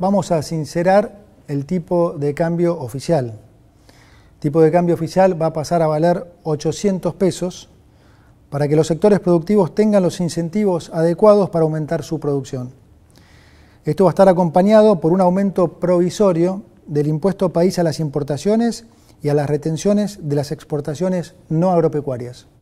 vamos a sincerar el tipo de cambio oficial. El tipo de cambio oficial va a pasar a valer 800 pesos para que los sectores productivos tengan los incentivos adecuados para aumentar su producción. Esto va a estar acompañado por un aumento provisorio del impuesto país a las importaciones y a las retenciones de las exportaciones no agropecuarias.